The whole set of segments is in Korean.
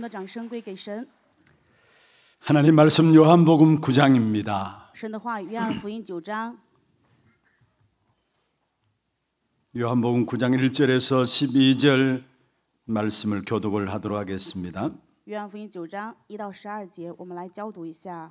的掌声归给神。 하나님 말씀 요한복음 9장입니다. 요한복음 9장 1절에서 12절 말씀을 교독을 하도록 하겠습니다. 约翰福音九章一到十二节，我们来教读一下。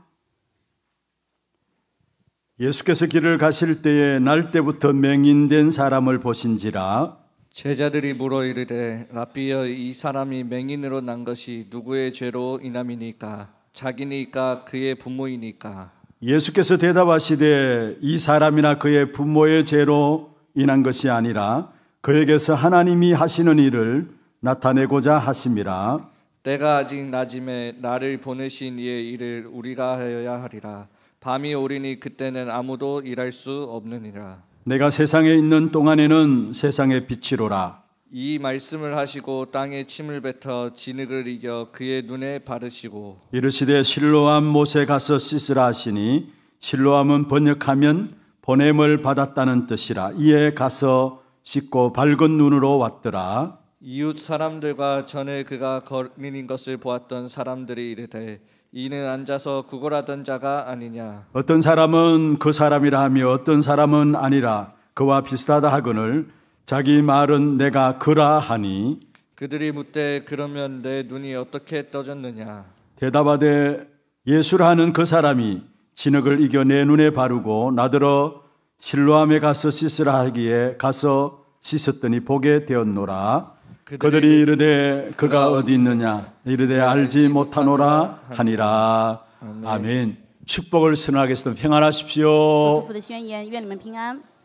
예수께서 길을 가실 때에 날 때부터 맹인된 사람을 보신지라 제자들이 물어 이르되 라비여 이 사람이 맹인으로 난 것이 누구의 죄로 인함이니까 자기니까 그의 부모이니까 예수께서 대답하시되 이 사람이나 그의 부모의 죄로 인한 것이 아니라 그에게서 하나님이 하시는 일을 나타내고자 하심이라 내가 아직 낮음에 나를 보내신 이의 일을 우리가 하여야 하리라 밤이 오리니 그때는 아무도 일할 수 없느니라 내가 세상에 있는 동안에는 세상의 빛이로라. 이 말씀을 하시고 땅에 침을 뱉어 진흙을 이겨 그의 눈에 바르시고 이르시되 실로암 못에 가서 씻으라 하시니 실로암은 번역하면 보냄을 받았다는 뜻이라 이에 가서 씻고 밝은 눈으로 왔더라 이웃 사람들과 전에 그가 거민인 것을 보았던 사람들이 이르되 이는 앉아서 구걸하던 자가 아니냐. 어떤 사람은 그 사람이라 하며 어떤 사람은 아니라 그와 비슷하다 하거늘 자기 말은 내가 그라 하니 그들이 묻되 그러면 내 눈이 어떻게 떠졌느냐. 대답하되 예수라 는그 사람이 진흙을 이겨 내 눈에 바르고 나더러 실로함에 가서 씻으라 하기에 가서 씻었더니 보게 되었노라. 그들이 그 이르되 그가 어, 어디 있느냐 이르되 그 알지 못하노라 하니라 아멘 축복을 선언하겠습니다 평안하십시오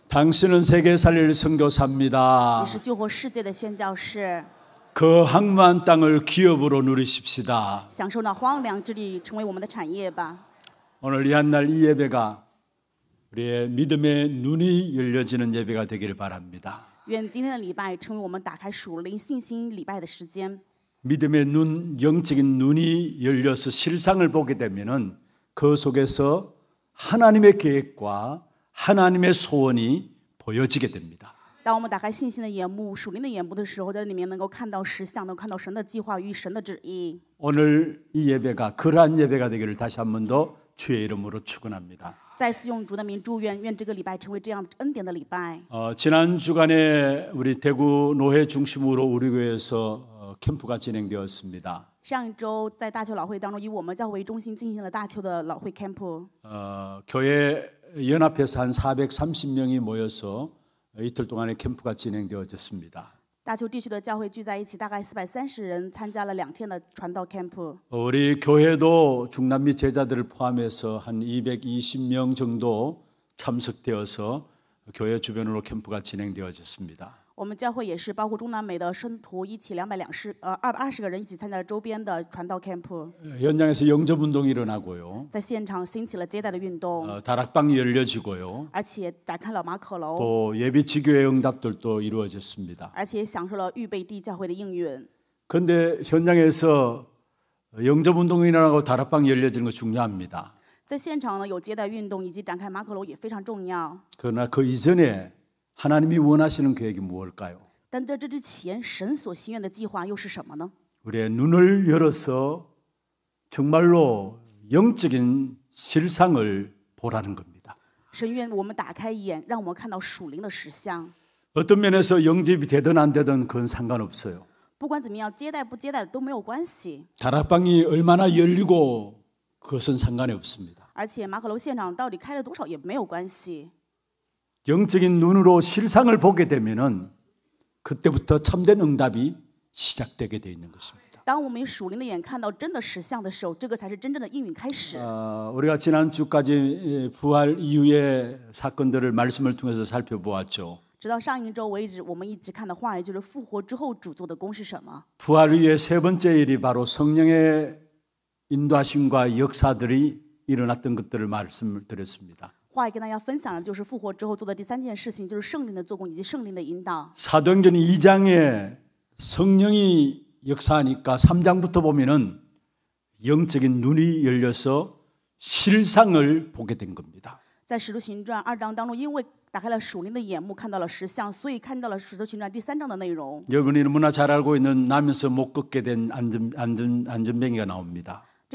당신은 세계 살릴 선교사입니다 그 항만 땅을 기업으로 누리십시다 오늘 이 한날 이 예배가 우리의 믿음의 눈이 열려지는 예배가 되기를 바랍니다 愿今天的礼拜成为我们打开属灵信心礼拜的时间。 믿음의 눈, 영적인 눈이 열려서 실상을 보게 되면은 그 속에서 하나님의 계획과 하나님의 소원이 보여지게 됩니다. 当我们打开信心的眼目属灵的眼目的时候在里面能够看到实相能看到神的计划与神的旨意 오늘 이 예배가 그러한 예배가 되기를 다시 한 번 더 주의 이름으로 축원합니다. 再次用主的名祝愿，愿这个礼拜成为这样恩典的礼拜。 어, 지 주간에 우리 대구 노회 중심으로 우리 교회에서 어, 캠프가 진행되었습니다. 上一周在大邱老会当中，以我们教会为中心进行了大邱的老会 camp， 어, 교회 연합회서한 430명이 모여서 이틀 동안의 캠프가 진행되어졌습니다. 大邱地区的教会聚在一起，大概四百三十人参加了两天的传道 camp。 우리 교회도 중남미 제자들을 포함해서 한 220명 정도 참석되어서 교회 주변으로 캠프가 진행되어졌습니다. 我们教会也是包括中南美的生徒一起两百两十呃二百二十个人一起参加了周边的传道 camp。 현장에서 영접 운동이 일어나고요. 在现场兴起了接待的运动。 다락방이 열려지고요. 而且展开了马可楼。또 예비 지교회 응답들도 이루어졌습니다. 而且享受了预备地教会的应允。 근데 현장에서 영접 운동이 일어나고 다락방 열려지는 거 중요합니다. 在现场呢有接待运动以及展开马可楼也非常重要。 그러나 그 이전에 하나님이 원하시는 계획이 무엇일까요? 但在这之前，神所心愿的计划又是什么呢？ 우리의 눈을 열어서 정말로 영적인 실상을 보라는 겁니다. 神愿我们打开眼，让我们看到属灵的实相。 어떤 면에서 영접이 되든 안 되든 그건 상관없어요. 不管怎么样，接待不接待都没有关系。 다락방이 얼마나 열리고 그것은 상관이 없습니다. 而且马可楼现场到底开了多少也没有关系。 영적인 눈으로 실상을 보게 되면은 그때부터 참된 응답이 시작되게 되어 있는 것입니다. 当我们属灵的眼看到真的实相的时候这个才是真正的应允开始 어, 우리가 지난 주까지 부활 이후의 사건들을 말씀을 통해서 살펴보았죠. 直到上一周为止，我们一直看的话，也就是复活之后主做的工是什么。 부활 이후의 세 번째 일이 바로 성령의 인도하심과 역사들이 일어났던 것들을 말씀을 드렸습니다. 话语跟大家分享的就是复活之后做的第三件事情，就是圣灵的做工以及圣灵的引导。사도행전2장에성령이역사하니까3장부터보면은영적인눈이열려서실상을보게된겁니다在《使徒行传》二章当中，因为打开了属灵的眼目，看到了实相，所以看到了《使徒行传》第三章的内容。여러분이너무나잘알고있는나면서못걷게된안전안전안전병이가나옵니다 这里面讲的就是大家非常清楚的出生就是瘸腿的人그전에는단순히성전미문에앉아서구걸하는안전병인줄알았습니다以前데성령이마니까영적인눈이열려서실상을보게되었습니다그실상을본베드로의선언입니다看到这个实相的彼得做了宣言응가금은내게없거니와내게있는것으로내게주노니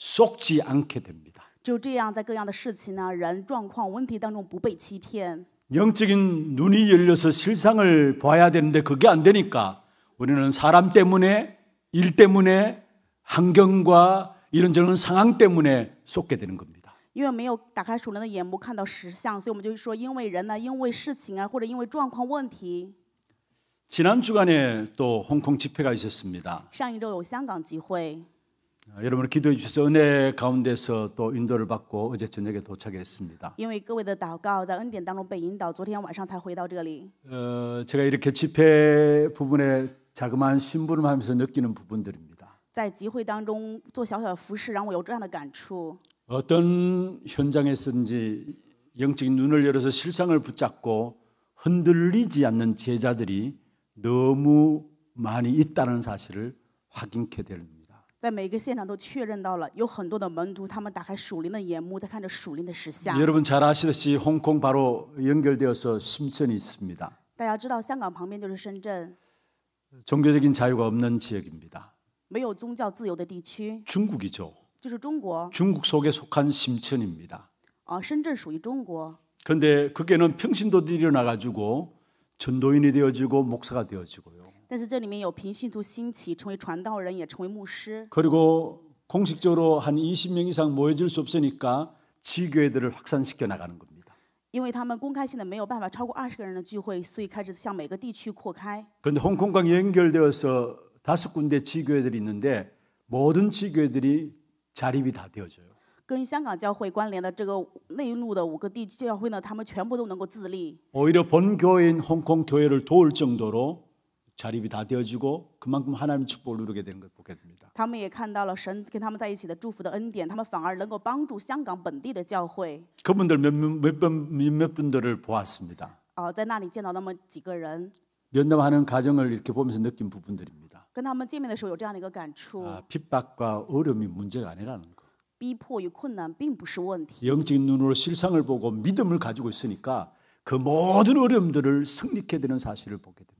속지 않게 됩니다. 就这样在各样的事情呢人状况问题当中不被欺骗 영적인 눈이 열려서 실상을 봐야 되는데 그게 안 되니까 우리는 사람 때문에 일 때문에 환경과 이런저런 상황 때문에 속게 되는 겁니다. 因为没有打开属灵的眼目看到实相所以我们就说因为人呢因为事情啊或者因为状况问题 지난 주간에 또 홍콩 집회가 있었습니다. 上一周有香港集会。 어, 여러분 기도해 주셔서 은혜 가운데서 또 인도를 받고 어제 저녁에 도착했습니다. 因为各位的祷告在恩典当中被引导，昨天晚上才回到这里。 제가 이렇게 집회 부분에 자그마한 신부름 하면서 느끼는 부분들입니다. 在集会当中做小小的服饰，让我有这样的感触。 어떤 현장에서든지 영적인 눈을 열어서 실상을 붙잡고 흔들리지 않는 제자들이 너무 많이 있다는 사실을 확인케 됩니다. 在每个现场都确认到了，有很多的门徒，他们打开属灵的眼目，在看着属灵的实相。여러분잘아시듯이홍콩바로연결되어서심천이있습니다大家知道，香港旁边就是深圳。종교적인자유가없는지역입니다没有宗教自由的地区。중국이죠就是中国。중국속에속한심천입니다啊，深圳属于中国。근데그게는평신도들이일어나가지고전도인이되어지고목사가되어지고요 但是这里面有平信徒兴起成为传道人也成为牧师그리고공식적으로한2 0명이상모여질수없으니까지교회들을확산시켜나가는겁니다因为他们公开性的没有办法超过二十个人的聚会所以开始向每个地区扩开그런데홍콩과연결되어서다섯군데지교회들이있는데모든지교회들이자립이다되어져요跟香港教会关联的这个内陆的五个地区教会呢他们全部都能够自立오히려본교인홍콩교회를도울정도로 자립이 다 되어지고 그만큼 하나님 축복을 누리게 되는 걸 보게 됩니다. 他们也看到了神给他们在一起的祝福的恩典，他们反而能够帮助香港本地的教会。 그분들 몇몇몇 분들을 보았습니다. 哦，在那里见到那么几个人。 어， 면담하는 과정을 이렇게 보면서 느낀 부분들입니다. 跟他们见面的时候有这样的一个感触。 아, 핍박과 어려움이 문제가 아니라는 거. 逼迫与困难并不是问题。 영적인 눈으로 실상을 보고 믿음을 가지고 있으니까 그 모든 어려움들을 승리케 되는 사실을 보게 됩니다.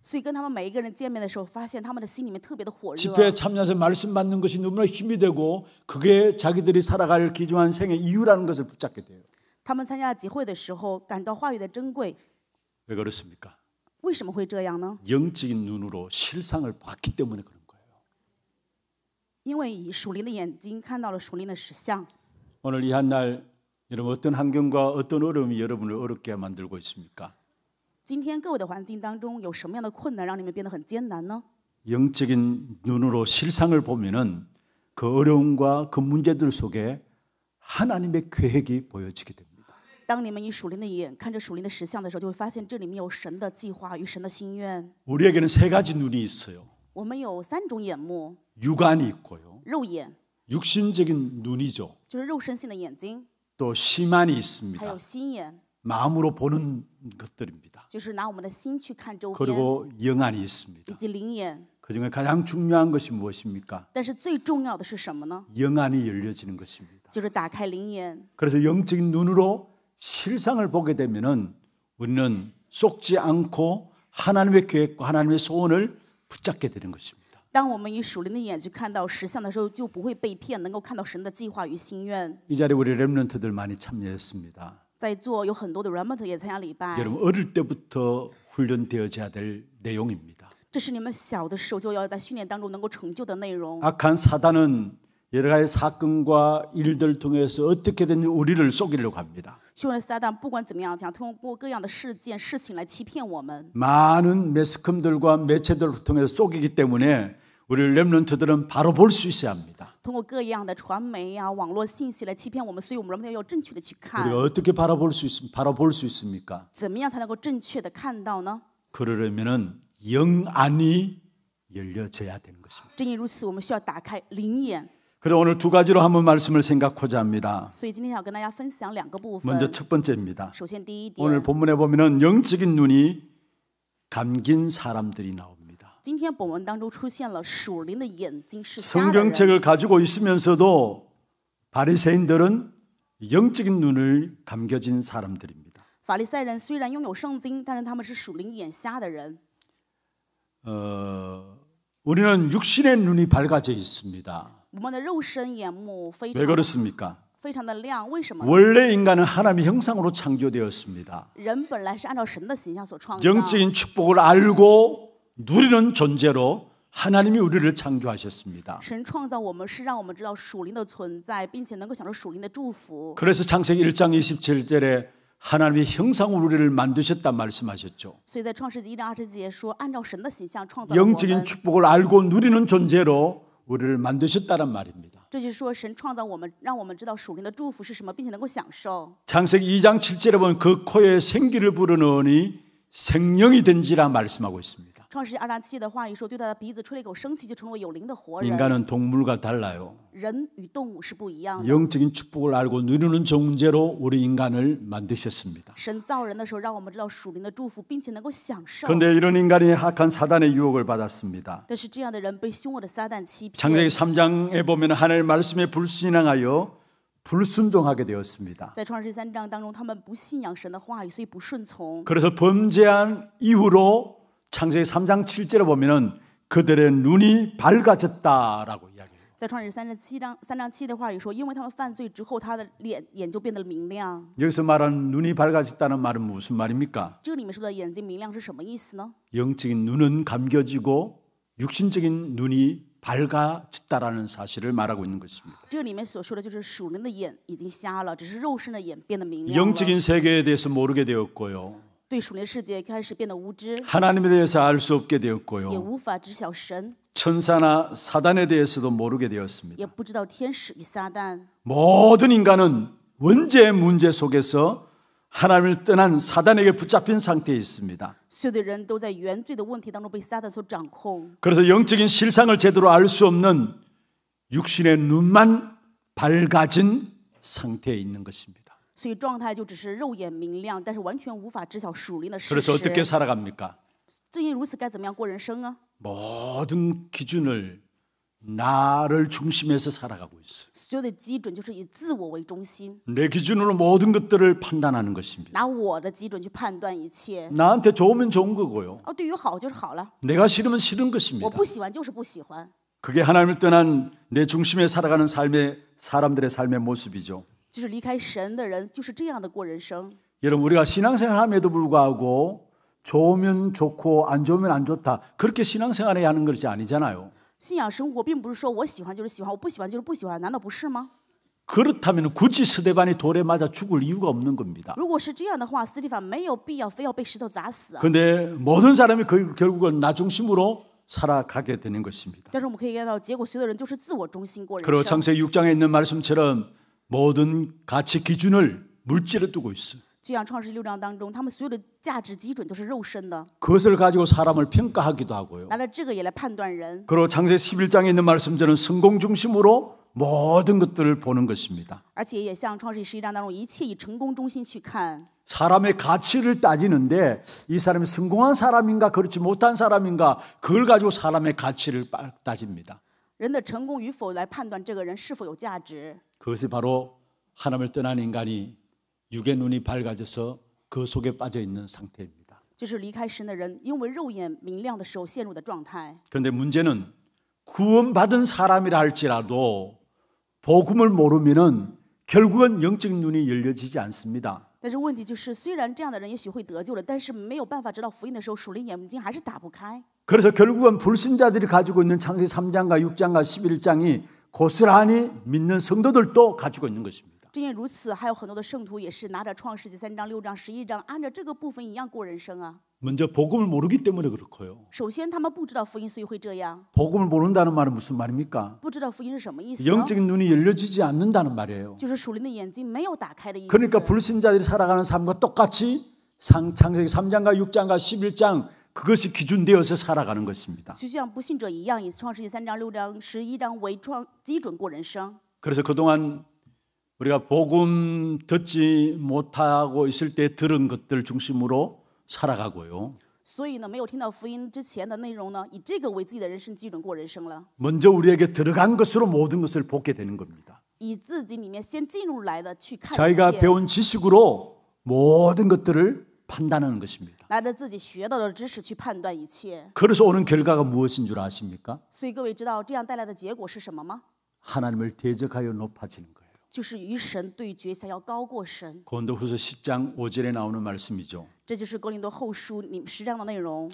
집회에참여해서말씀받는것이너무나힘이되고그게자기들이살아갈귀중한생의이유라는것을붙잡게돼요他们参加集会的时候感到话语的珍贵왜그렇습니까为什么会这样呢영적인눈으로실상을봤기때문에그런거예요因为以属灵的眼睛看到了属灵的实相오늘이한날여러분어떤환경과어떤어려움이여러분을어렵게만들고있습니까 今天各位的环境当中有什么样的困难让你们变得很艰难呢？ 영적인 눈으로 실상을 보면은 그 어려움과 그 문제들 속에 하나님의 계획이 보여지게 됩니다. 当你们以属灵的眼看着属灵的实相的时候，就会发现这里面有神的计划与神的心愿。 우리에게는 세 가지 눈이 있어요. 我们有三种眼目， 육안이 있고요. 肉眼 육신적인 눈이죠. 就是肉身性的眼睛，또 심안이 있습니다. 有心眼， 마음으로 보는 것들입니다. 그리고 영안이 있습니다. 그 중에 가장 중요한 것이 무엇입니까? 영안이 열려지는 것입니다. 그래서 영적인 눈으로 실상을 보게 되면은 우리는 속지 않고 하나님의 계획과 하나님의 소원을 붙잡게 되는 것입니다. 当我们以属灵的眼去看到实相的时候就不会被骗能够看到神的计划与心愿이자리우리렘넌트들많이참여했습니다 여러분 어릴 때부터 훈련되어져야 될 내용입니다. 악한 사단은 여러 가지 사건과 일들 통해서 어떻게든 우리를 속이려고 합니다. 많은 매스컴들과 매체들을 통해서 속이기 때문에 우리 렘넌트들은 바로 볼 수 있어야 합니다. 通各样的传媒啊网络信息来欺骗我们所以我们人们要正确的去看 우리가 어떻게 바라볼 수있 바라볼 수 있습니까? 怎么样才能够正确的看到呢？ 그러려면은 영안이 열려져야 되는 것입니다. 正因如此，我们需要打开灵眼。 그래 오늘 두 가지로 한번 말씀을 생각하고자 합니다. 먼저 첫 번째입니다. 오늘 본문에 보면은 영적인 눈이 감긴 사람들이 나옵니다. 성경책을 가지고 있으면서도 바리새인들은 영적인 눈을 감겨진 사람들입니다. 法利赛人虽然拥有圣经，但是他们是属灵眼瞎的人。 어, 우리는 육신의 눈이 밝아져 있습니다. 왜 그렇습니까? 원래 인간은 하나님의 형상으로 창조되었습니다. 영적인 축복을 알고 누리는 존재로 하나님이 우리를 창조하셨습니다. 그래서 창세기 1장 27절에 하나님의 형상으로 우리를 만드셨다 말씀하셨죠. 영적인 축복을 알고 누리는 존재로 우리를 만드셨다는 말입니다. 창세기 2장 7절에 보면 그 코에 생기를 부르느니 생명이 된지라 말씀하고 있습니다. 创世记二章七的话语说，对他的鼻子吹了一口生气，就成为有灵的活人。 인간은 동물과 달라요. 人与动物是不一样的。 영적인 축복을 알고 누리는 존재로 우리 인간을 만드셨습니다. 神造人的时候，让我们知道属灵的祝福，并且能够享受。 그런데 이런 인간이 악한 사단의 유혹을 받았습니다. 但是这样的人被凶恶的撒旦欺骗。 창세기 3장에 보면 하나님의 말씀에 불신앙하여 불순종하게 되었습니다. 在创世记三章当中，他们不信仰神的话语，所以不顺从。 그래서 범죄한 이후로 창세기 3장 7절에 보면은 그들의 눈이 밝아졌다라고 이야기해요. 在创世三十七章三章的话语说因为他们犯罪之后他的脸眼就变得明亮 여기서 말하 눈이 밝아졌다는 말은 무슨 말입니까? 这里面说的眼睛明亮是什么意思呢？ 영적인 눈은 감겨지고 육신적인 눈이 밝아졌다라는 사실을 말하고 있는 것입니다. 영적인 세계에 대해서 모르게 되었고요. 하나님에 대해서 알 수 없게 되었고요. 천사나 사단에 대해서도 모르게 되었습니다. 모든 인간은 원죄의 문제 속에서 하나님을 떠난 사단에게 붙잡힌 상태에 있습니다. 그래서 영적인 실상을 제대로 알 수 없는 육신의 눈만 밝아진 상태에 있는 것입니다. 所以状态就只是肉眼明亮，但是完全无法知晓属灵的事 그래서 어떻게 살아갑니까? 最近如此该怎么样过人生啊？ 모든 기준을 나를 중심해서 살아가고 있어요. 所有的基准就是以自我为中心，내 기준으로 모든 것들을 판단하는 것입니다. 拿我的基准去判断一切。 나한테 좋으면 좋은 거고요. 哦，对于好就是好了， 어， 내가 싫으면 싫은 것입니다. 不喜欢就是不喜欢， 그게 하나님을 떠난 내 중심에 살아가는 삶의 사람들의 삶의 모습이죠. 就是离开神的人就是这样的过人生。 여러분 우리가 신앙생활함에도 불구하고 좋으면 좋고 안 좋으면 안 좋다 그렇게 신앙생활해 하는 것이 아니잖아요. 信仰生活并不是说我喜欢就是喜欢，我不喜欢就是不喜欢，难道不是吗？ 그렇다면 굳이 스데반이 돌에 맞아 죽을 이유가 없는 겁니다. 如果是这样的话，斯蒂凡没有必要非要被石头砸死啊。 근데 모든 사람이 그, 결국은 나 중심으로 살아가게 되는 것입니다. 但是我们可以看到结果所有人就是自我中心过人生 그리고 창세 6장에 있는 말씀처럼 모든 가치 기준을 물질에 두고 있어. 就像创世六章当中，他们所有的价值基准都是肉身的。 그것을 가지고 사람을 평가하기도 하고요. 拿着这个也来判断人。 그리고 창세 11장에 있는 말씀처럼 성공 중심으로 모든 것들을 보는 것입니다. 而且也像创世十一章当中，一切以成功中心去看。 사람의 가치를 따지는데 이 사람이 성공한 사람인가 그렇지 못한 사람인가 그걸 가지고 사람의 가치를 따집니다. 人的成功与否来判断这个人是否有价值。 그것이 바로 하나님을 떠난 인간이 육의 눈이 밝아져서 그 속에 빠져 있는 상태입니다. 그런데 문제는 구원받은 사람이라 할지라도 복음을 모르면 결국은 영적 눈이 열려지지 않습니다. 그래서 결국은 불신자들이 가지고 있는 창세기 3장과 6장과 11장이 고스란히 믿는 성도들도 가지고 있는 것입니다. 正因如此，还有很多的圣徒也是拿着创世纪三章、六章、十一章，按照这个部分一样过人生啊。 먼저 복음을 모르기 때문에 그렇고요. 首先他们不知道福音，所以会这样。 복음을 모른다는 말은 무슨 말입니까? 不知道福音是什么意思？ 영적인 눈이 열려지지 않는다는 말이에요. 就是属灵的眼睛没有打开的意思。 그러니까 불신자들이 살아가는 삶과 똑같이 창세기 3장과 6장과 11장 그것이 기준되어서 살아가는 것입니다. 그래서 그동안 우리가 복음 듣지 못하고 있을 때 들은 것들 중심으로 살아가고요. 먼저 우리에게 들어간 것으로 모든 것을 보게 되는 겁니다. 자기가 배운 지식으로 모든 것들을 판단하는 것입니다. 그래서 오는 결과가 무엇인 줄 아십니까? 하나님을 대적하여 높아지는 거예요. 고린도후서 10장 5절에 나오는 말씀이죠.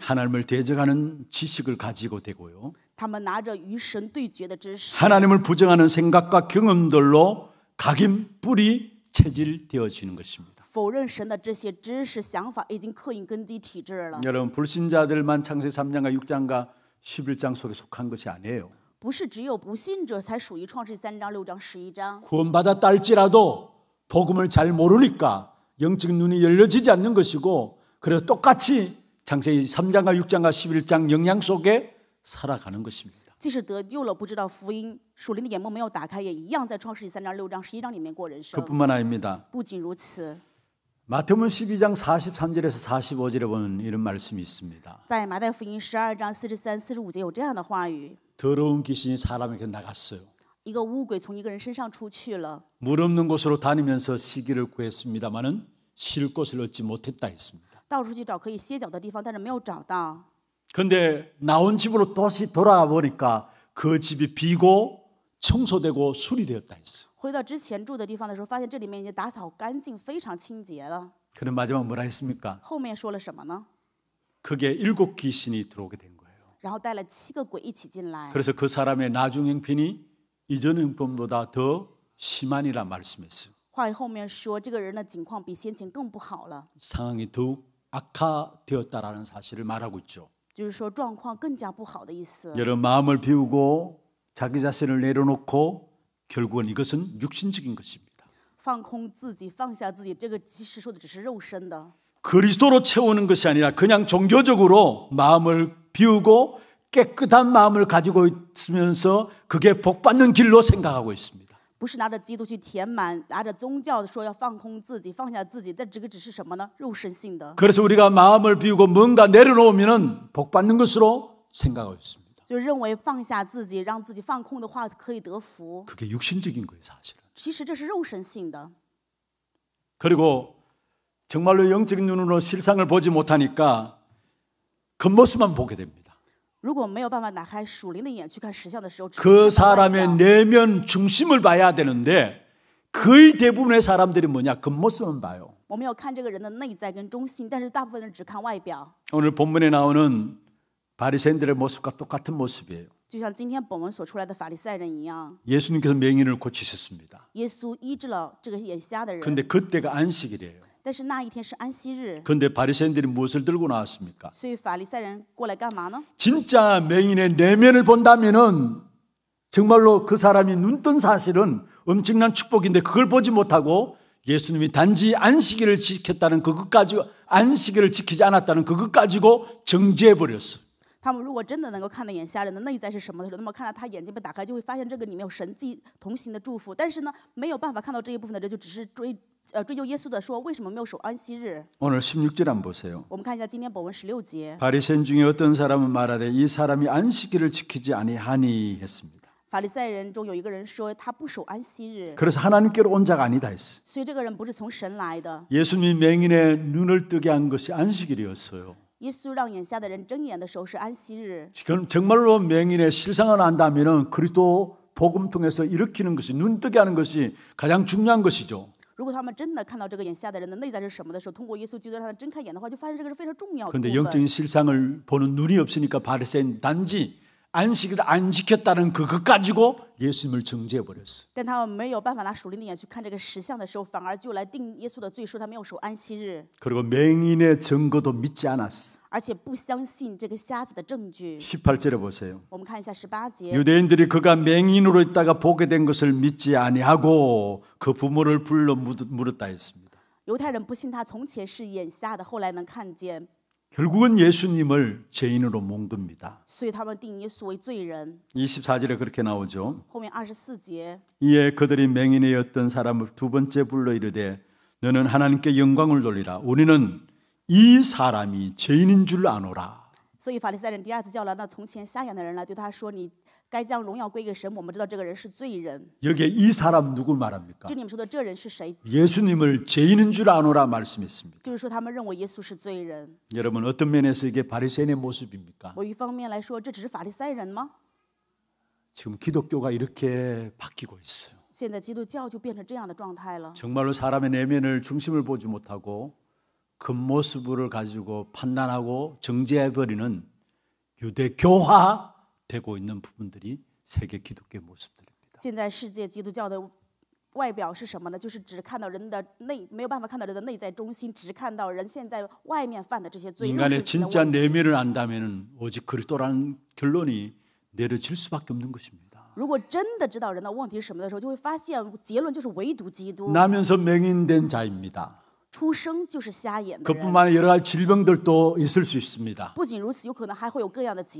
하나님을 대적하는 지식을 가지고 되고요. 하나님을 부정하는 생각과 경험들로 각인 뿌리 체질되어지는 것입니다. 否认神的这些知识、想法已经刻印根基体制了。 여러분 불신자들만 창세 3장과 6장과 11장 속에 속한 것이 아니에요. 不是只有不信者才属于创世三章、六章、十一章。 구원받았다 할지라도 복음을 잘 모르니까 영적 눈이 열려지지 않는 것이고 그래 똑같이 창세 3장과 6장과 11장 영향 속에 살아가는 것입니다. 即使得救了，不知道福音，属灵的眼目没有打开，也一样在创世记三章、六章、十一章里面过人生。그뿐만아닙니다不仅如此， 마태복음 12장 43절에서 45절에 보면 이런 말씀이 있습니다. 在马太福音十二章四 더러운 귀신이 사람에게 나갔어요. 물 없는 곳으로 다니면서 시기를 구했습니다마는 쉴 곳을 얻지 못했다 했습니다. 到处데 나온 집으로 다시 돌아와 보니까 그 집이 비고 청소되고 수리되었다 했어요. 回到之前住的地方的时候发现这里面已经打扫干净非常清洁了그럼마지막뭐라했습니까后面说了什么呢그게일곱귀신이들어오게된거예요然后带了七个鬼一起进来그래서그사람의나중행편이이전행편보다더심한이란말씀했어요话后面说这个人的境况比先前更不好了상황이더욱악화되었다라는사실을말하고있죠就是说状况更加不好的意思여러마음을비우고자기자신을내려놓고 결국은 이것은 육신적인 것입니다. 放空自己,放下自己,这个其实说的只是肉身的. 그리스도로 채우는 것이 아니라 그냥 종교적으로 마음을 비우고 깨끗한 마음을 가지고 있으면서 그게 복 받는 길로 생각하고 있습니다. 不是拿着基督去填满，拿着宗教说要放空自己、放下自己，但这个只是什么呢？肉身性的。 그래서 우리가 마음을 비우고 뭔가 내려놓으면복 받는 것으로 생각하고 있습니다. 就认为放下自己，让自己放空的话可以得福。 그게 육신적인 거예요, 사실은. 其实这是肉身性的。 그리고 정말로 영적인 눈으로 실상을 보지 못하니까 겉모습만 보게 됩니다. 如果没有办法打开属灵的眼去看实相的时候그 사람의 내면 중심을 봐야 되는데 거의 대부분의 사람들이 뭐냐 겉모습만 봐요. 我们要看这个人的内在跟中心，但是大部分人只看外表。오늘 본문에 나오는 바리새인들의 모습과 똑같은 모습이에요. 就像今天我们所出来的法利赛人一样. 예수님께서 맹인을 고치셨습니다. 耶稣医治了这个眼瞎的人. 근데 그때가 안식일이에요. 근데 바리새인들이 무엇을 들고 나왔습니까? 진짜 맹인의 내면을 본다면은 정말로 그 사람이 눈뜬 사실은 엄청난 축복인데 그걸 보지 못하고 예수님이 단지 안식일을 지켰다는 그것 가지 안식일을 지키지 않았다는 그것 가지고 정죄해 버렸어. 他们如果真的能够看到眼瞎人的内在是什么的时候，那么看到他眼睛被打开，就会发现这个里面有神迹同行的祝福。但是呢，没有办法看到这一部分的人，就只是追呃追究耶稣的说，为什么没有守安息日。我们看一下今天《本文》十六节。法利赛人中有一个人说，他不守安息日。所以这个人不是从神来的。耶稣让眼下的人 지금 정말로 명인의 실상을 안다면 그리스도 복음 통해서 일으키는 것이 눈뜨게 하는 것이 가장 중요한 것이죠. 如果데 영적인 실상을 보는 눈이 없으니까 바리새인 단지 안식일 안 지켰다는 그것 가지고 예수님을 정죄해 버렸어. 但他们没有办法拿属灵的眼去看这个实相的时候，反而就来定耶稣的罪，说他没有守安息日。 그리고 맹인의 증거도 믿지 않았어. 而且不相信这个瞎子的证据。 18절에 보세요. 我们看一下18节。 유대인들이 그가 맹인으로 있다가 보게 된 것을 믿지 아니하고 그 부모를 불러 물었다 했습니다. 犹太人不信他从前是眼瞎的，后来能看见。 결국은 예수님을 죄인으로 몬 겁니다. 24절에 그렇게 나오죠. 이에 그들이 맹인이었던 사람을 두 번째 불러 이르되 너는 하나님께 영광을 돌리라. 우리는 이 사람이 죄인인 줄 아노라. 所以法利赛人第二次叫来那从前瞎眼的人来对他说：“你 该将荣耀归给神。我们知道这个人是罪人。여기에이사람누구말합니까这里面说的这人是谁？예수님을죄인인줄아노라말씀했습니다就是说他们认为耶稣是罪人。여러분어떤면에서이게바리새인의모습입니까我一方面来说，这只是法利赛人吗？지금기독교가이렇게바뀌고있어요现在基督教就变成这样的状态了。정말로사람의내면을중심을보지못하고겉모습을가지고판단하고정죄해버리는유대교화 되고 있는 부분들이 세계 기독교의 모습들입니다. 现在世界基督教的外表是什么呢？就是只看到人的内，没有办法看到人的内在中心，只看到人现在外面犯的这些罪。 인간의 진짜 내면을 안다면 오직 그리스도라는 결론이 내려질 수밖에 없는 것입니다. 如果真的知道人的问题是什么的时候，就会发现结论就是唯独基督。나면서맹인된자입니다 그뿐만 아니 여러 가지 질병들도 있을 수 있습니다.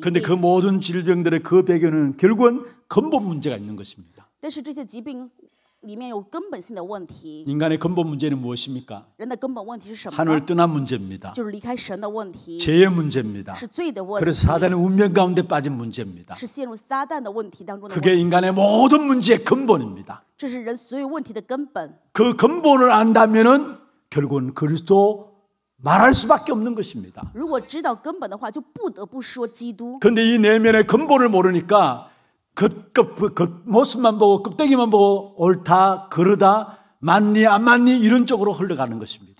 그런데 그 모든 질병들의 그 배경은 결국은 근본 문제가 있는 것입니다. 인간의 근본 문제는 무엇입니까? 하늘 떠난 문제입니다. 죄의 문제입니다. 그래서 사단의 운명 가운데 빠진 문제입니다. 그게 인간의 모든 문제의 근본입니다. 그 근본을 안다면은 결국은 그리스도 말할 수밖에 없는 것입니다. 그런데 이 내면의 근본을 모르니까 겉겉 겉모습만 보고 껍데기만 보고 옳다 그러다 맞니 안 맞니 이런 쪽으로 흘러가는 것입니다.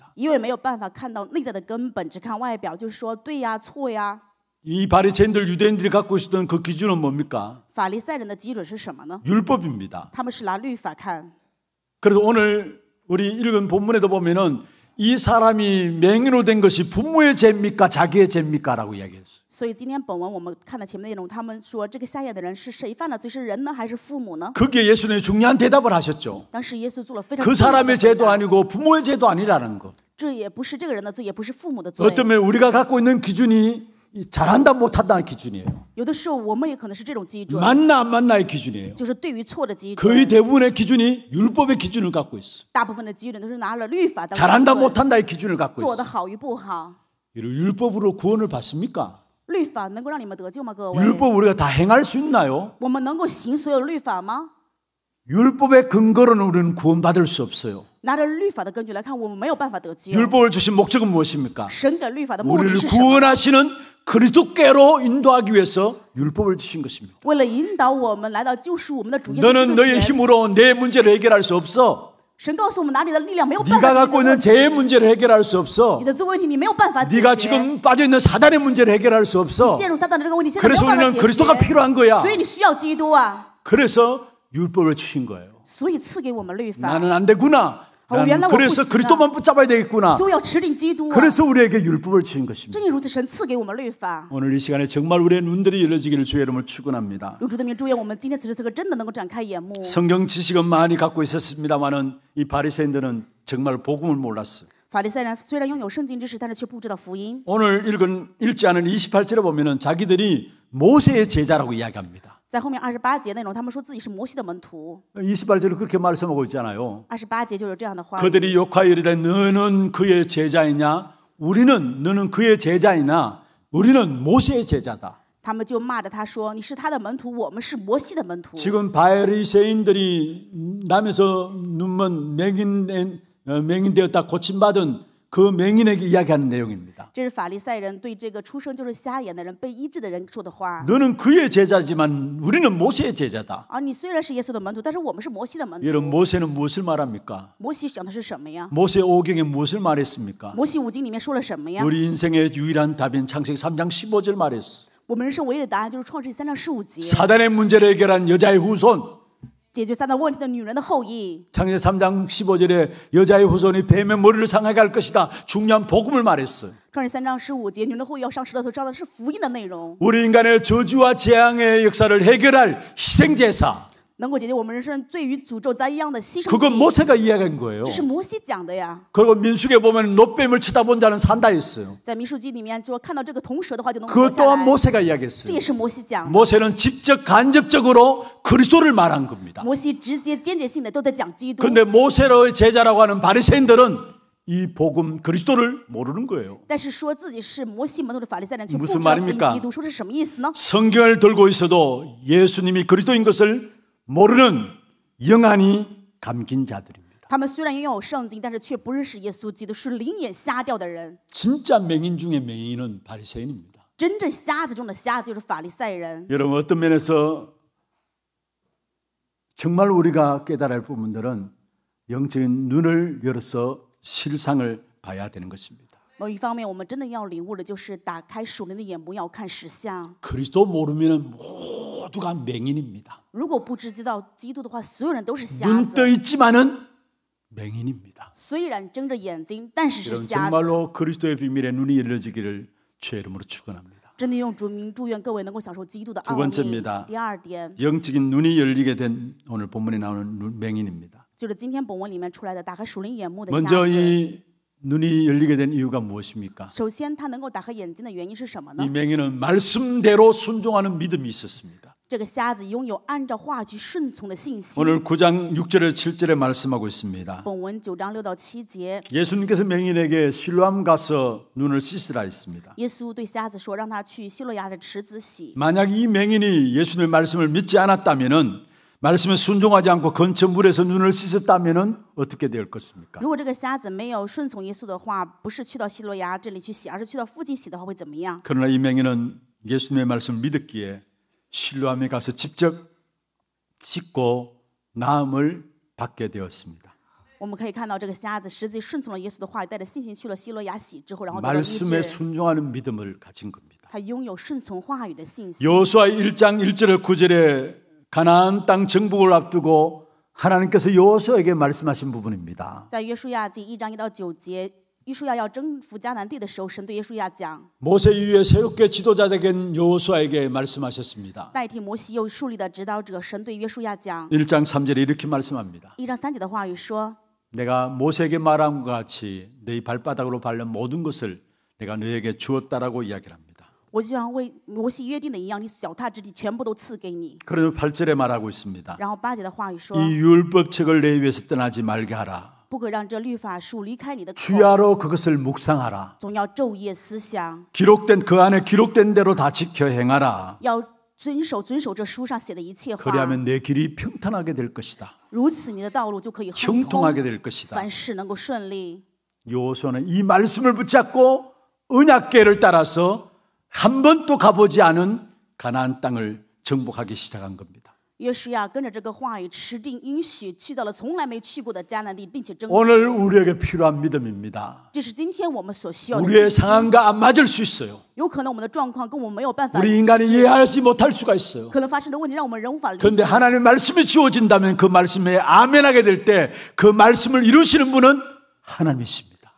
이 바리새인들 유대인들이 갖고 있었던 그 기준은 뭡니까? 율법입니다. 그래서 오늘 우리 읽은 본문에도 보면은 이 사람이 맹인으로 된 것이 부모의 죄입니까 자기의 죄입니까라고 이야기했어요. 그게 예수님이 중요한 대답을 하셨죠. 그 사람의 죄도 아니고 부모의 죄도 아니라는 것. 어쩌면 우리가 갖고 있는 기준이 잘한다 못한다는 기준이에요. 만나안맞나의 기준이에요. 거의 대부분의 기준이 율법의 기준을 갖고 있어. 잘한다못한다의 기준을 갖고 있어. 이를 율법으로 구원을 받습니까? 율법 우리가 다 행할 수 있나요? 율법의 근거로는 우리는 구원받을 수 없어요. 율법을 주신 목적은 무엇입니까? 우리를 구원하시는 그리스도께로 인도하기 위해서 율법을 주신 것입니다. 너는 너의 힘으로 내 문제를 해결할 수 없어. 네가 갖고 있는 죄의 문제를 해결할 수 없어. 네가 지금 빠져 있는 사단의 문제를 해결할 수 없어. 그래서 우리는 그리스도가 필요한 거야. 그래서 율법을 주신 거예요. 나는 안 되구나. 아, 그래서 그리스도만 붙잡아야 되겠구나. 그래서 우리에게 율법을 지은 것입니다. 오늘 이 시간에 정말 우리의 눈들이 열려지기를 주의 이름을 축원합니다. 성경 지식은 많이 갖고 있었습니다만은 이 바리새인들은 정말 복음을 몰랐어요. 法오늘읽은읽지않은2 8절에보면자기들이모세의제자라고이야기합니다 在后面二十八节那种，他们说自己是摩西的门徒。 28절을 그렇게 말씀하고 있잖아요. 二十八节就有这样的话 그들이 욕하여 이르되 너는 그의 제자이냐? 우리는 너는 그의 제자이나 우리는 모세의 제자다. 他们就骂着他说：“你是他的门徒，我们是摩西的门徒。” 지금 바리새인들이 남에서 눈먼 맹인 어, 맹인되었다 고침받은 그 맹인에게 이야기하는 내용입니다. 这是法利赛人对这个出生就是瞎眼的人被医治的人说的话. 너는 그의 제자지만 우리는 모세의 제자다. 啊，你虽然是耶稣的门徒，但是我们是摩西的门徒. 여러분 모세는 무엇을 말합니까? 摩西讲的是什么呀? 모세 오경에 무엇을 말했습니까? 摩西五经里面说了什么呀? 우리 인생의 유일한 답인 창세기 3장 15절 말했어. 我们人生唯一的答案就是创世三章十五节 사단의 문제를 해결한 여자의 후손. 解决三道问题的女人的后裔。창세 3장 15절에 여자의 후손이 뱀의 머리를 상하게 할 것이다. 중요한 복음을 말했어요. 우리 인간의 저주와 재앙의 역사를 해결할 희생제사. 그건 모세가 이야기한 거예요. 这是摩西讲的呀。 그리고 민수에 보면 노뱀을 쳐다본 자는 산다 했어요. 그 또한 모세가 이야기했어요. 모세는 직접 간접적으로 그리스도를 말한 겁니다. 摩西데 모세의 제자라고 하는 바리새인들은 이 복음 그리스도를 모르는 거예요. 무슨말입니까 성경을 들고 있어도 예수님이 그리스도인 것을 모르는 영안이 감긴 자들입니다. 他们虽然拥有圣经，但是却不认识耶稣基督，是灵眼瞎掉的人。 진짜 맹인 중에 맹인은 바리새인입니다. 真正瞎子中的瞎子就是法利赛人。 여러분 어떤 면에서 정말 우리가 깨달을 부분들은 영적인 눈을 열어서 실상을 봐야 되는 것입니다. 某一方面，我们真的要领悟的就是打开属灵的眼目，要看实相。 그리스도 모르면은 모두가 맹인입니다. 눈 떠있지만은 맹인입니다. 정말로 그리스도의 비밀에 눈이 열려지기를 죄의 이름으로 축원합니다. 두 번째입니다. 영적인 눈이 열리게 된 오늘 본문에 나오는 맹인입니다. 먼저 이 눈이 열리게 된 이유가 무엇입니까? 首先他能够打开眼睛的原因是什么呢？이 맹인은 말씀대로 순종하는 믿음이 있었습니다. 오늘 9장 6절에서 7절에 말씀하고 있습니다. 예수님께서 명인에게 실로암 가서 눈을 씻으라 했습니다. 만약 이 명인이 예수님의 말씀을 믿지 않았다면 말씀에 순종하지 않고 건천 물에서 눈을 씻었다면 어떻게 될 것입니까? 그러나 이 명인은 예수님의 말씀을 믿었기에 실루암에 가서 직접 씻고 나음을 받게 되었습니다. 말씀에 순종하는 믿음을 가진 겁니다. 여호수아 1장 1절 9절에 가나안 땅 정복을 앞두고 하나님께서 여호수아에게 말씀하신 부분입니다. 约수야要征服迦南地的时候神对约书亚讲 모세 이후에 새롭게 지도자되된 여호수아에게 말씀하셨습니다. 1장 3절에 이렇게 말씀합니다. 一章三节的话语说 내가 모세에게 말한 것 같이 네 발바닥으로 밟는 모든 것을 내가 너에게 주었다라고 이야기 합니다. ：“我就像为摩西约定的一样，你脚踏之地全部都赐给你。 그리고 8절에 말하고 ” 있습니다. 然后八节的话语说이 율법책을 내 위에서 떠나지 말게 하라. 주야로 그것을 묵상하라. 기록된 그 안에 기록된 대로 다 지켜 행하라. 그리하면 내 길이 평탄하게 될 것이다. 如 형통하게 될 것이다. 요소는 이 말씀을 붙잡고 은약궤를 따라서 한 번도 가보지 않은 가나안 땅을 정복하기 시작한 겁니다. 约书亚跟着这个话语持定应许，去到了从来没去过的迦南地，并且征服。 오늘 우리에게 필요한 믿음입니다. 这是今天我们所需要的 우리의 상황과 안 맞을 수 있어요. 有可能我们的状况跟我们没有办法， 우리 인간이 이해하지 못할 수가 있어요. 可能发生的问题让我们人无法理 그런데 하나님 말씀이 주어진다면 그 말씀에 아멘하게 될 때 그 말씀을 이루시는 분은 하나님이십니다. 但是当神赐给话语，我们去阿门的时候，神就成就这话语。참된제자는어떤사람이제자냐真正的门徒是什么样的人呢？하나님주신말씀을언약으로붙잡고그것가지고묵묵히하나님주신길을가는자가참된제자입니다拿着神赐的话语，成为应许持定这一点，无声前行的人，就是真门徒。정말로이렇게조금현장을보면서느끼는부분들입니다看现场的时候，真的有这样的感触。정말로세계모든구석구석현장속에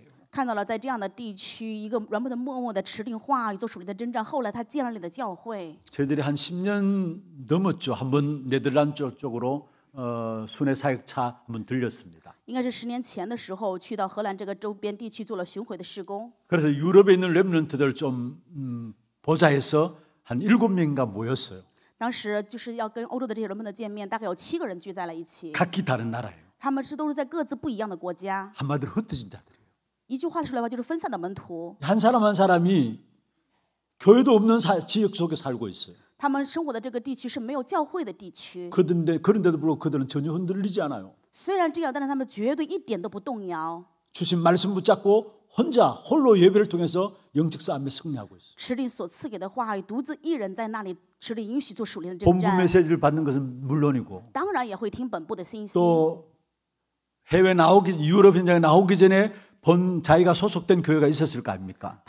看到了在这样的地区一个软不的默默的持定话语做属灵的征战。后来他建立了教会。저희들이한10년넘었죠한번네덜란드쪽으로어순회사역차한번들렸습니다应该是十年前的时候，去到荷兰这个周边地区做了巡回的施工。그래서유럽에있는렘넌트들좀음보자해서한7명가모였어요当时就是要跟欧洲的这些人们的见面，大概有七个人聚在了一起。각기다른나라예요他们是都是在各自不一样的国家。한마디로흩어진자들 一句话说来吧，就是分散的门徒。한 사람 한 사람이 교회도 없는 사, 지역 속에 살고 있어요. 他们生活的这个地区是没有教会的地区。 그런데 그런데도 불구하고 그들은 전혀 흔들리지 않아요. 虽然这样，但是他们绝对一点都不动摇， 주신 말씀 붙잡고 혼자 홀로 예배를 통해서 영적 싸움에 승리하고 있어요. 持定所赐给的话语独自一人在那里 본부 메시지를 받는 것은 물론이고 또 해외 나오기 유럽 현장에 나오기 전에 본 자기가 소속된 교회가 있었을 거 아닙니까?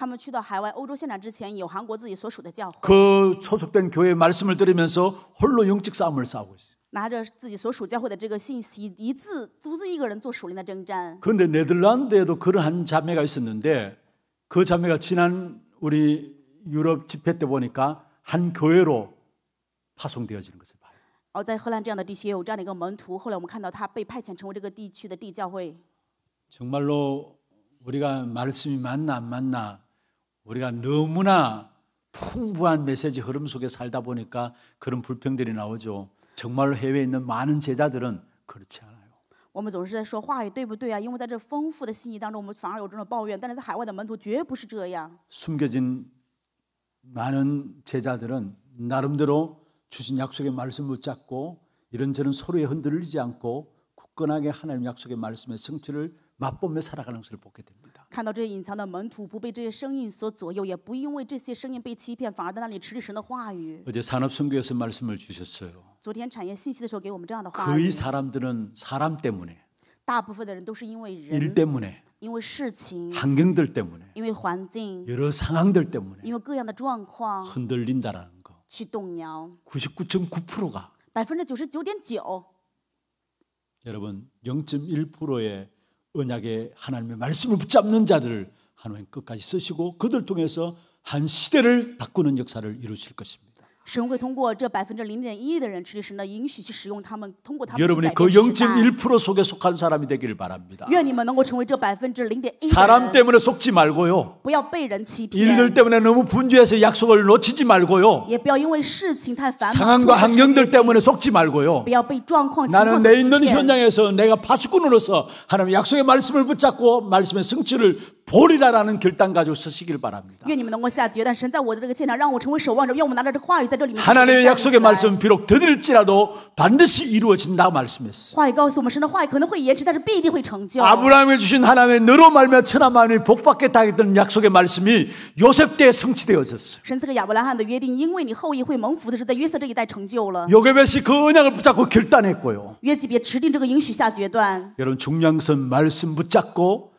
그 소속된 교회 말씀을 들으면서 홀로 영적 싸움을 싸우고 있어요. 拿着데 네덜란드에도 그러한 자매가 있었는데 그 자매가 지난 우리 유럽 집회 때 보니까 한 교회로 파송되어지는 것을 봐요. 哦在荷兰这样的地区有这样的一个门徒后来我们看到他被派遣成为这个地区的地教会 정말로 우리가 말씀이 맞나 안 맞나 우리가 너무나 풍부한 메시지 흐름 속에 살다 보니까 그런 불평들이 나오죠. 정말로 해외에 있는 많은 제자들은 그렇지 않아요. 我们总是在说话语对不对啊？因为在这丰富的信息当中，我们反而有这种抱怨。但是在海外的门徒绝不是这样。 숨겨진 많은 제자들은 나름대로 주신 약속의 말씀 붙잡고 이런저런 소리에 흔들리지 않고 굳건하게 하나님 약속의 말씀의 성취를 맛보며 살아가는 것을 보게 됩니다. 看到这隐藏的门徒不被这些声音所左右，也不因为这些声音被欺骗，反而在那里吃神的话语。 어제 산업 선교에서 말씀을 주셨어요. 昨天产业信息的时候给我们这样的话 거의 사람들은 사람 때문에 大部分的人都是因为人일 때문에 因为事情 환경들 때문에 因为环境 여러 상황들 때문에 因为各样的状况 흔들린다라는 거. 去动摇 99.9%가 百分之九十九点九 여러분 0.1%의 언약의 하나님의 말씀을 붙잡는 자들을 하나님 끝까지 쓰시고 그들 통해서 한 시대를 바꾸는 역사를 이루실 것입니다. 神会通过这百分之零点一的人持神呢，允许去使用他们，通过他们。여러분이그0.1% 속에 속한 사람이 되기를 바랍니다. 愿你们能够成为这百分之零点一 사람 때문에 속지 말고요. 不要被人欺骗. 일들 때문에 너무 분주해서 약속을 놓치지 말고요. 也不要因为事情太烦 상황과 환경들 때문에 속지 말고요. 不要被状况 나는 내 있는 현장에서 내가 파수꾼으로서 하나님 약속의 말씀을 붙잡고 말씀의 성취를 보리라라는 결단 가지고 서시길 바랍니다. 하나님의 약속의 말씀 비록 더딜지라도 반드시 이루어진다 말씀했어. 아브라함에 주신 하나님의 너로 말미 천하 만이 복받게 당했던 약속의 말씀이 요셉 때 성취되어졌어요. 요셉이 그 언약을 붙잡고 결단했고요. 여러분 중량선 말씀 붙잡고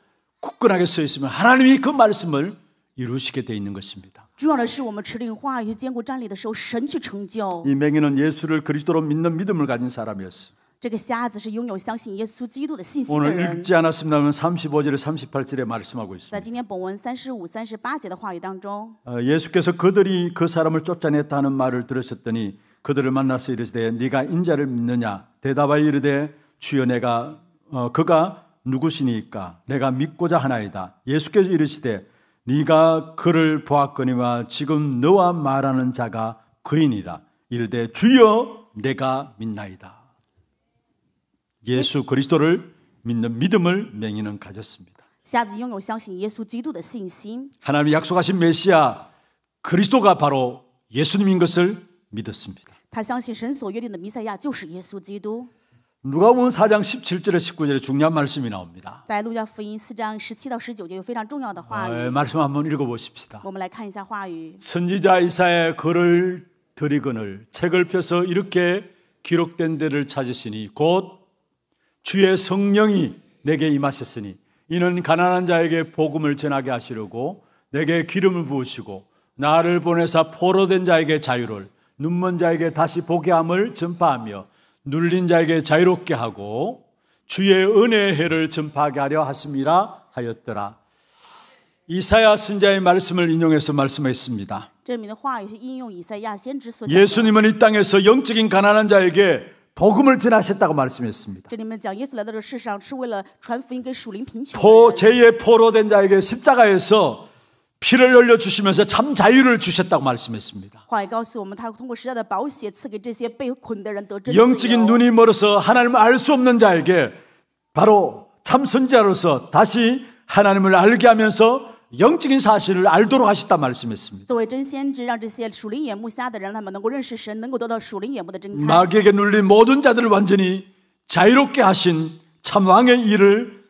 굳건하게 서 있으면 하나님이 그 말씀을 이루시게 되어 있는 것입니다. 이 맹인은 예수를 그리스도로 믿는 믿음을 가진 사람이었어. 这个瞎子是拥有相信耶稣基督的信心的人。오늘 읽지 않았습니다만 35절에 38절에 말씀하고 있습니다. 在今天本文35、38节的话语当中， 예수께서 그들이 그 사람을 쫓아냈다는 말을 들으셨더니 그들을 만나서 이르되 네가 인자를 믿느냐 대답하여 이르되 주여 내가 어, 그가 누구시니까 내가 믿고자 하나이다. 예수께서 이르시되 네가 그를 보았거니와 지금 너와 말하는 자가 그인이다. 이르되 주여 내가 믿나이다. 예수 그리스도를 믿는 믿음을 맹인은 가졌습니다. 하나님이 약속하신 메시아 그리스도가 바로 예수님인 것을 믿었습니다. 他相信神所约定的弥赛亚就是耶稣基督。 누가복음 4장 17절에 19절에 중요한 말씀이 나옵니다. 在路加福到十九节有非常重要的话 말씀 한번 읽어 보십시다. 선지자 이사의 글을 들이거늘 책을 펴서 이렇게 기록된 데를 찾으시니 곧 주의 성령이 내게 임하셨으니 이는 가난한 자에게 복음을 전하게 하시려고 내게 기름을 부으시고 나를 보내사 포로된 자에게 자유를 눈먼 자에게 다시 보게 함을 전파하며 눌린 자에게 자유롭게 하고 주의 은혜의 해를 전파하게 하려 하심이라 하였더라. 이사야 선자의 말씀을 인용해서 말씀했습니다. 예수님은 이 땅에서 영적인 가난한 자에게 복음을 전하셨다고 말씀했습니다. 포 제의 포로된 자에게 십자가에서 피를 흘려 주시면서 참 자유를 주셨다고 말씀했습니다. 영적인 눈이 멀어서 하나님을 알 수 없는 자에게 바로 참선자로서 다시 하나님을 알게 하면서 영적인 사실을 알도록 하셨다 말씀했습니다. 마귀에게 눌린 모든 자들을 완전히 자유롭게 하신 참 왕의 일을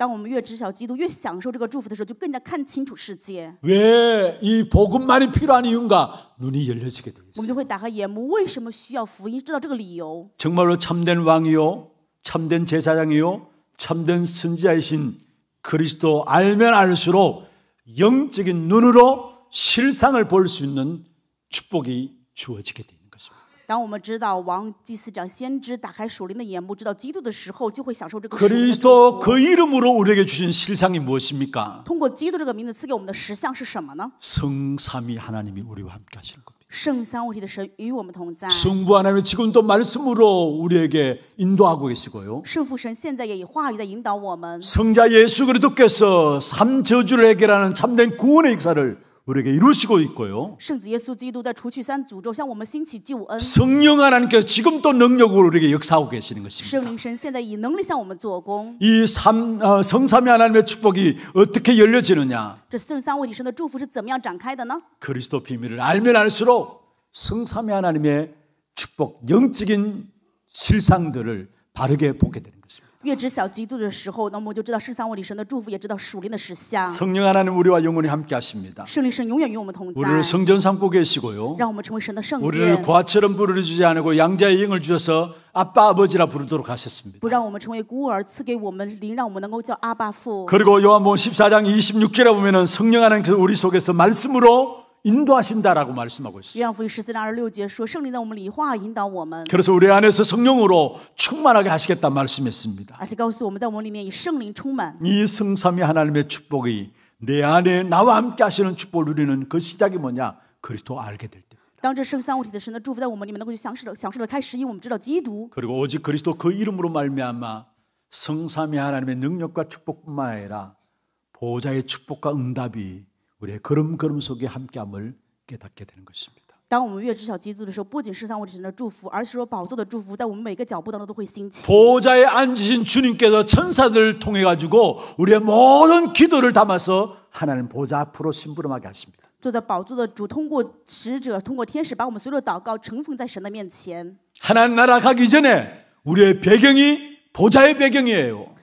当我们越知晓基督，越享受这个祝福的时候，就更加看清楚世界。왜 이 복음만이 필요한 이유인가? 눈이 열려지게 되니다我们就会打开眼目，为什么需要福音？知道这个理由。 정말로 참된 왕이요, 참된 제사장이요, 참된 선지자이신 그리스도 알면 알수록 영적인 눈으로 실상을 볼 수 있는 축복이 주어지게 됩니다. 当我们知道王祭司长先知打开属灵的眼目，知道基督的时候，就会享受这个。 그리스도 그 이름으로 우리에게 주신 실상이 무엇입니까? 通过基督这个名字赐给我们的实相是什么呢？ 성삼위 하나님이 우리와 함께 하실 겁니다. 圣三位的神与我们同在 성부 하나님 지금도 말씀으로 우리에게 인도하고 계시고요. 圣父神现在也以话语在引导我们。 성자 예수 그리스도께서 삼 저주를 해결하는 참된 구원의 역사를 우리에게 이루시고 있고요. 성령 하나님께서 지금 또 능력으로 우리에게 역사하고 계시는 것입니다. 이 삼, 어, 성삼위 하나님의 축복이 어떻게 열려지느냐? 그리스도 비밀을 알면 알수록 성삼위 하나님의 축복, 영적인 실상들을 바르게 보게 되는 것입니다. 越知晓基督的时候那么就知道圣三位一神的祝福也知道属灵的实相 성령 하나님 우리와 영원히 함께 하십니다. 圣灵神永远与我们同 우리를 성전 삼고 계시고요. 让我们成为神的圣 우리를 과처럼 부르지 않고 양자의 영을 주셔서 아빠 아버지라 부르도록 하셨습니다. 不让我们成为孤儿，赐给我们灵，让我们能够叫阿爸父。 그리고 요한복음 14장 26절에 보면은 성령 하나님께서 우리 속에서 말씀으로 인도하신다라고 말씀하고 있어요. 그래서 우리 안에서 성령으로 충만하게 하시겠다 말씀했습니다. 이 성삼위 하나님의 축복이 내 안에 나와 함께 하시는 축복을 누리는 그 시작이 뭐냐? 그리스도 알게 될 때. 그리고오직그리스도그이름으로말미암아성삼위하나님의능력과축복뿐만아니라보좌의축복과응답이 우리의 걸음걸음 속에 함께함을 깨닫게 되는 것입니다. 当我们越知晓基督的时候，不仅是上位神的祝福，而是说宝座的祝福，在我们每个脚步当中都会兴起。 보좌에 앉으신 주님께서 천사들을 통해 가지고 우리의 모든 기도를 담아서 하나님 보좌 앞으로 심부름하게 하십니다. 坐在宝座的主，通过使者，通过天使，把我们所有的祷告呈奉在神的面前。 하나님 나라 가기 전에 우리의 배경이 보좌의 배경이에요.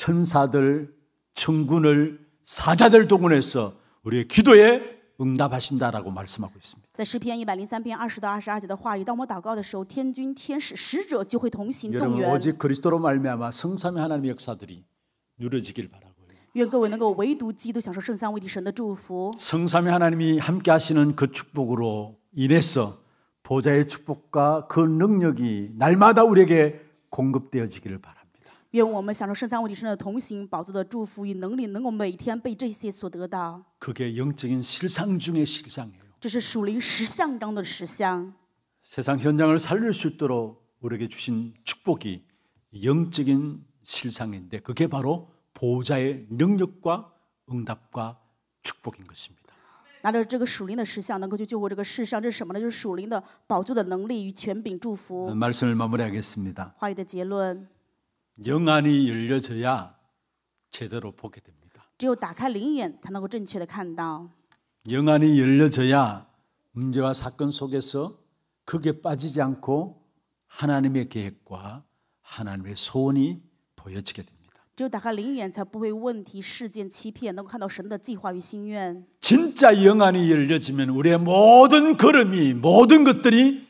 천사들, 천군을 사자들 동원해서 우리의 기도에 응답하신다라고 말씀하고 있습니다. 在诗篇一百零三篇到二十二的话语当我们祷告的时候天君天使使者就会同行动员 오직 그리스도로 말미암아 성삼위 하나님의 역사들이 누려지길 바라고요. 愿各位能够唯独基督享受圣三位一神的祝福 성삼위 하나님이 함께 하시는 그 축복으로 인해서 보좌의 축복과 그 능력이 날마다 우리에게 공급되어지기를 바라. 愿我们享受圣三位一体的同行、宝座的祝福与能力，能够每天被这些所得到。 그게 영적인 실상 중의 실상이에요. 这是属灵实相当中的实相。 세상 현장을 살릴 수 있도록 우리에게 주신 축복이 영적인 실상인데 그게 바로 보호자의 능력과 응답과 축복인 것입니다. 拿着这个属灵的实相，能够去救活这个世上，这是什么呢？就是属灵的宝座的能力与权柄祝福。 말씀을 마무리하겠습니다. 话语的结论。 영안이 열려져야 제대로 보게 됩니다. 只有打开灵眼才能够正确的看到. 영안이 열려져야 문제와 사건 속에서 크게 빠지지 않고 하나님의 계획과 하나님의 소원이 보여지게 됩니다. 只有打开灵眼才不被问题、事件欺骗，能够看到神的计划与心愿。 진짜 영안이 열려지면 우리의 모든 걸음이 모든 것들이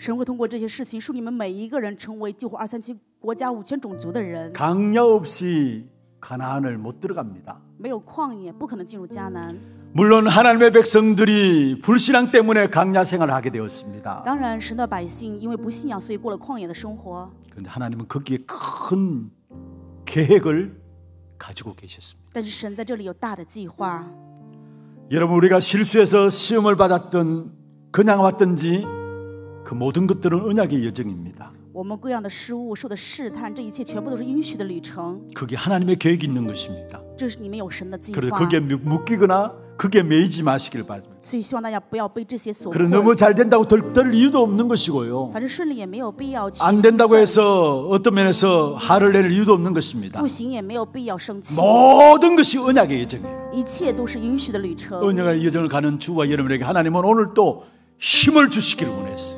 神会通过这些事情，使你们每一个人成为救活二三七国家五千种族的人。 강요 없이 가나안을 못 들어갑니다. 没有旷野，不可能进入迦南。 물론 하나님의 백성들이 불신앙 때문에 강야 생활을 하게 되었습니다. 当然，神的百姓因为不信仰，所以过了旷野的生活。 그런데 하나님은 거기에 큰 계획을 가지고 계셨습니다. 但是神在这里有大的计划。 여러분 우리가 실수해서 시험을 받았던 그냥 왔든지 그 모든 것들은 언약의 여정입니다. 我们各样的失误、受的试探，这一切全部都是应许的旅程。 그게 하나님의 계획이 있는 것입니다. 그래서 거기에 묶이거나 그게 매이지 마시길 바랍니다. 그래 너무 잘 된다고 덜덜 이유도 없는 것이고요. 안 된다고 해서 어떤 면에서 화를 낼 이유도 없는 것입니다. 모든 것이 언약의 여정이에요. 언약의 여정을 가는 주와 여러분에게 하나님은 오늘 또 힘을 주시기를 원했어요.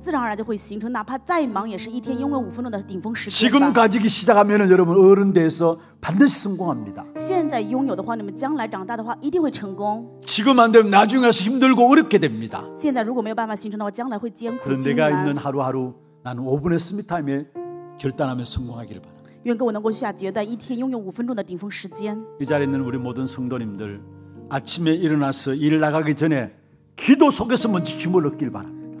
지금가지기시작하면여러분어른돼서반드시성공합니다지금안되면나중에가서힘들고어렵게됩니다그런내가있는하루하루나는5분의스미타임에결단하면성공하기를바랍니다이자리에있는우리모든성도님들아침에일어나서일나가기전에기도속에서먼저힘을얻길바랍니다 在座的圣徒也是每天你们去工作之前先通过祷告得力量吧나가나갈때힘과답을가지고나가야합니다去之前要拿着答案与力量先그게여러분아침시간이돼야합니다这个要成为你们早晨的时间그러많은사람을만나도상관없게되어져요那么这样的时候遇到很多人也没有关系하루를정리하면서여러분모든해답을얻는시간이돼야합니다一天整理的时候要拥有这个时间成为整理解答的时间그게쌓이고쌓이면결국은여러분은영적인큰힘을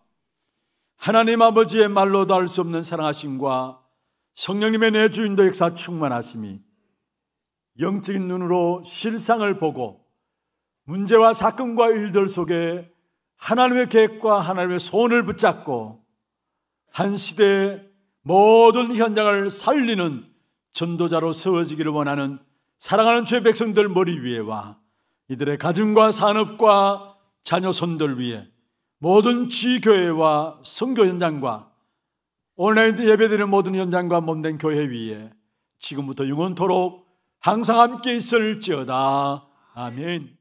하나님 아버지의 말로도 알 수 없는 사랑하심과 성령님의 내 주인도 역사 충만하심이 영적인 눈으로 실상을 보고 문제와 사건과 일들 속에 하나님의 계획과 하나님의 소원을 붙잡고 한 시대의 모든 현장을 살리는 전도자로 세워지기를 원하는 사랑하는 주의 백성들 머리 위에와 이들의 가정과 산업과 자녀 손들 위에 모든 지교회와 성교 현장과 온라인 예배되는 모든 현장과 몸된 교회 위에 지금부터 영원토록 항상 함께 있을지어다. 아멘.